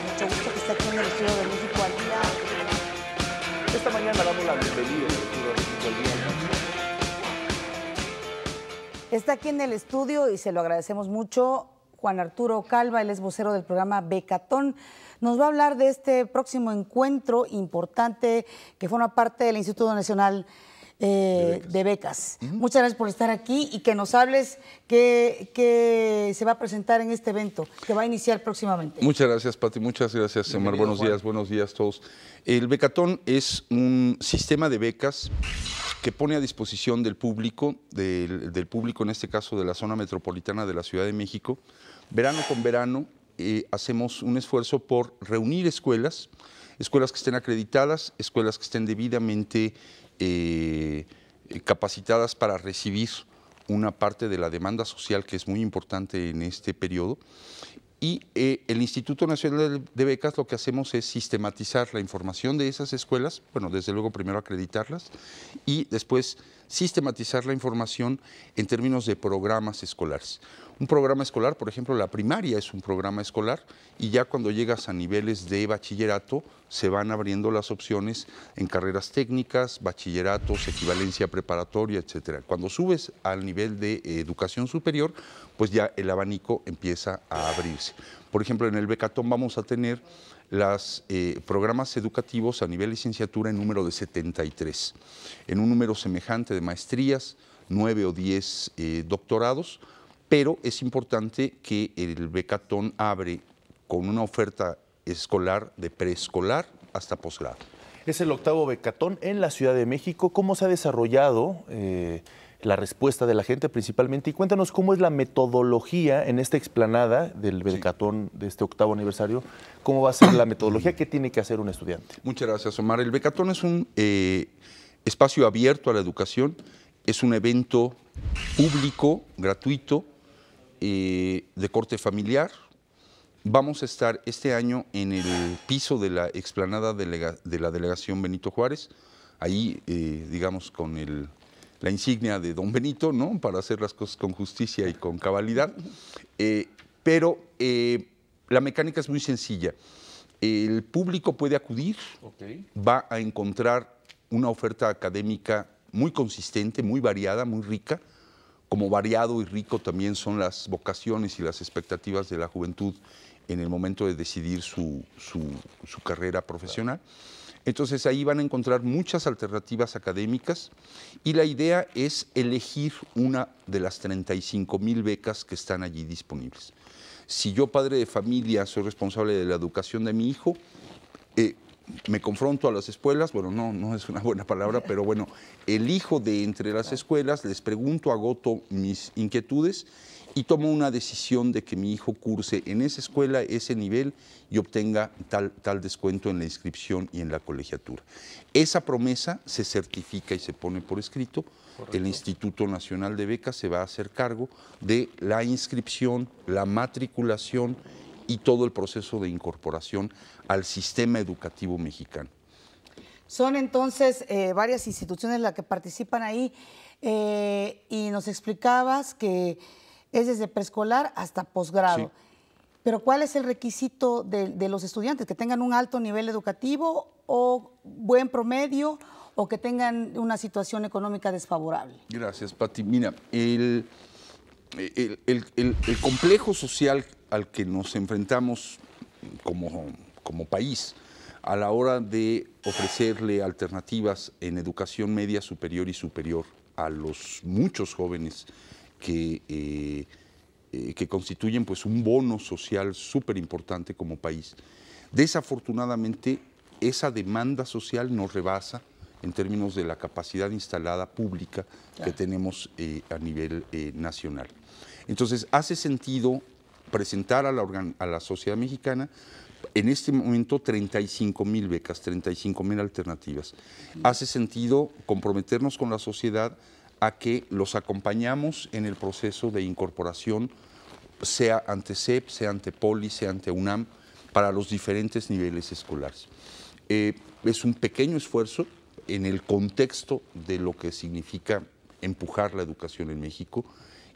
mucho gusto que esté aquí en el Estudio de México al Día. Esta mañana damos la bienvenida al Estudio de al Día. Está aquí en el estudio y se lo agradecemos mucho. Juan Arturo Calva, él es vocero del programa Becatón. Nos va a hablar de este próximo encuentro importante que forma parte del Instituto Nacional de becas. Muchas gracias por estar aquí y que nos hables qué, se va a presentar en este evento que va a iniciar próximamente. Muchas gracias, Pati. Muchas gracias, Omar. Buenos días, buenos días a todos. El Becatón es un sistema de becas que pone a disposición del público, del, público en este caso de la zona metropolitana de la Ciudad de México, verano con verano, eh, hacemos un esfuerzo por reunir escuelas, escuelas que estén acreditadas, escuelas que estén debidamente eh, capacitadas para recibir una parte de la demanda social que es muy importante en este periodo. Y eh, el Instituto Nacional de Becas lo que hacemos es sistematizar la información de esas escuelas, bueno, desde luego primero acreditarlas y después sistematizar la información en términos de programas escolares. Un programa escolar, por ejemplo, la primaria es un programa escolar y ya cuando llegas a niveles de bachillerato se van abriendo las opciones en carreras técnicas, bachilleratos, equivalencia preparatoria, etc. Cuando subes al nivel de educación superior, pues ya el abanico empieza a abrirse. Por ejemplo, en el Becatón vamos a tener los eh, programas educativos a nivel licenciatura en número de 73, en un número semejante de maestrías, 9 o 10 eh, doctorados, pero es importante que el Becatón abre con una oferta escolar de preescolar hasta posgrado. Es el octavo Becatón en la Ciudad de México. ¿Cómo se ha desarrollado? Eh, la respuesta de la gente principalmente. Y cuéntanos cómo es la metodología en esta explanada del becatón de este octavo aniversario. ¿Cómo va a ser la metodología? que tiene que hacer un estudiante? Muchas gracias, Omar. El becatón es un eh, espacio abierto a la educación. Es un evento público, gratuito, eh, de corte familiar. Vamos a estar este año en el piso de la explanada de la delegación Benito Juárez, ahí, eh, digamos, con el la insignia de don Benito, ¿no? Para hacer las cosas con justicia y con cabalidad. Eh, pero eh, la mecánica es muy sencilla. El público puede acudir, va a encontrar una oferta académica muy consistente, muy variada, muy rica. Como variado y rico también son las vocaciones y las expectativas de la juventud en el momento de decidir su, carrera profesional. Entonces ahí van a encontrar muchas alternativas académicas y la idea es elegir una de las 35 mil becas que están allí disponibles. Si yo padre de familia soy responsable de la educación de mi hijo, eh, me confronto a las escuelas, bueno, no, no es una buena palabra, pero bueno, elijo de entre las escuelas, les pregunto, agoto mis inquietudes y tomo una decisión de que mi hijo curse en esa escuela, ese nivel y obtenga tal, tal descuento en la inscripción y en la colegiatura. Esa promesa se certifica y se pone por escrito. El Instituto Nacional de Becas se va a hacer cargo de la inscripción, la matriculación y todo el proceso de incorporación al sistema educativo mexicano. Son entonces eh, varias instituciones las que participan ahí eh, y nos explicabas que es desde preescolar hasta posgrado. Pero ¿cuál es el requisito de, los estudiantes? ¿Que tengan un alto nivel educativo o buen promedio o que tengan una situación económica desfavorable? Gracias, Pati. Mira, el, el, complejo social al que nos enfrentamos como, como país a la hora de ofrecerle alternativas en educación media superior y superior a los muchos jóvenes eh, eh, que, constituyen pues, un bono social súper importante como país. Desafortunadamente, esa demanda social nos rebasa en términos de la capacidad instalada pública que tenemos eh, a nivel nacional. Entonces, hace sentido presentar a la, a la sociedad mexicana en este momento 35 mil becas, 35 mil alternativas. Hace sentido comprometernos con la sociedad a que los acompañamos en el proceso de incorporación, sea ante CEP, sea ante POLI, sea ante UNAM, para los diferentes niveles escolares. Eh, es un pequeño esfuerzo en el contexto de lo que significa empujar la educación en México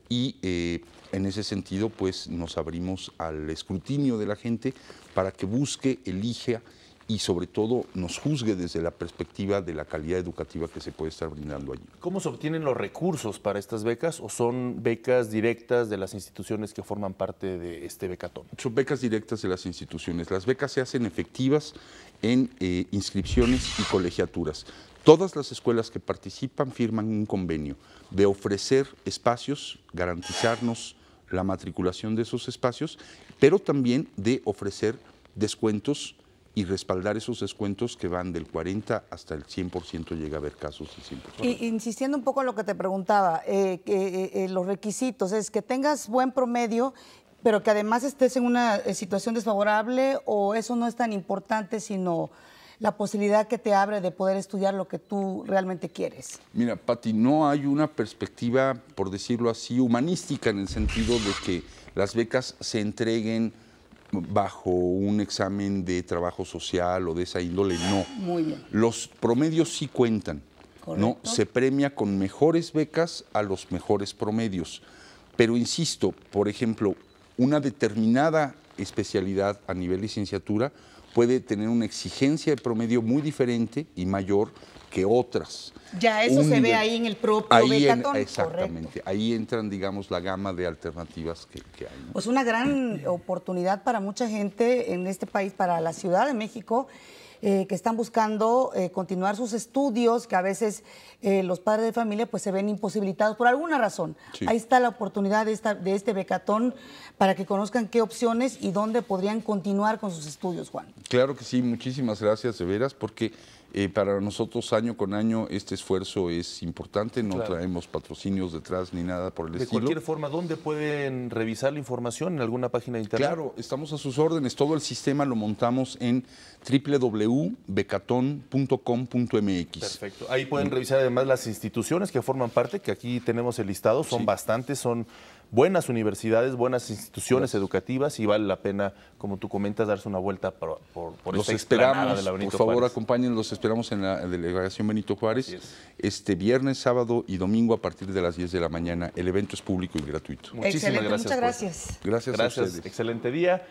y eh, en ese sentido pues nos abrimos al escrutinio de la gente para que busque, elija y sobre todo nos juzgue desde la perspectiva de la calidad educativa que se puede estar brindando allí. ¿Cómo se obtienen los recursos para estas becas o son becas directas de las instituciones que forman parte de este becatón? Son becas directas de las instituciones. Las becas se hacen efectivas en eh, inscripciones y colegiaturas. Todas las escuelas que participan firman un convenio de ofrecer espacios, garantizarnos la matriculación de esos espacios, pero también de ofrecer descuentos y respaldar esos descuentos que van del 40 hasta el 100%, llega a haber casos Y, insistiendo un poco a lo que te preguntaba, eh, eh, eh, los requisitos es que tengas buen promedio, pero que además estés en una situación desfavorable o eso no es tan importante, sino la posibilidad que te abre de poder estudiar lo que tú realmente quieres. Mira, Patti, no hay una perspectiva, por decirlo así, humanística en el sentido de que las becas se entreguen bajo un examen de trabajo social o de esa índole, no. Muy bien. Los promedios sí cuentan, ¿no? Se premia con mejores becas a los mejores promedios. Pero insisto, por ejemplo, una determinada especialidad a nivel licenciatura puede tener una exigencia de promedio muy diferente y mayor que otras. Ya eso se ve ahí en el propio ahí exactamente, ahí entran, digamos, la gama de alternativas que, hay. Es Pues una gran oportunidad para mucha gente en este país, para la Ciudad de México eh, que están buscando eh, continuar sus estudios, que a veces eh, los padres de familia pues se ven imposibilitados por alguna razón. Ahí está la oportunidad de, de este becatón para que conozcan qué opciones y dónde podrían continuar con sus estudios, Juan. Claro que sí, muchísimas gracias de veras, porque para nosotros año con año este esfuerzo es importante, no traemos patrocinios detrás ni nada por el estilo. De cualquier forma, ¿dónde pueden revisar la información? ¿En alguna página de internet? Claro, estamos a sus órdenes, todo el sistema lo montamos en www.becaton.com.mx. Perfecto. Ahí pueden revisar además las instituciones que forman parte, que aquí tenemos el listado, son bastantes, son buenas universidades, buenas instituciones educativas y vale la pena, como tú comentas, darse una vuelta por, por, esta esperamos, de la Benito Por favor, Juárez. los esperamos en la delegación Benito Juárez este viernes, sábado y domingo a partir de las 10 de la mañana. El evento es público y gratuito. Muchísimas gracias. Muchas gracias. Pues. Gracias. Gracias. Excelente día.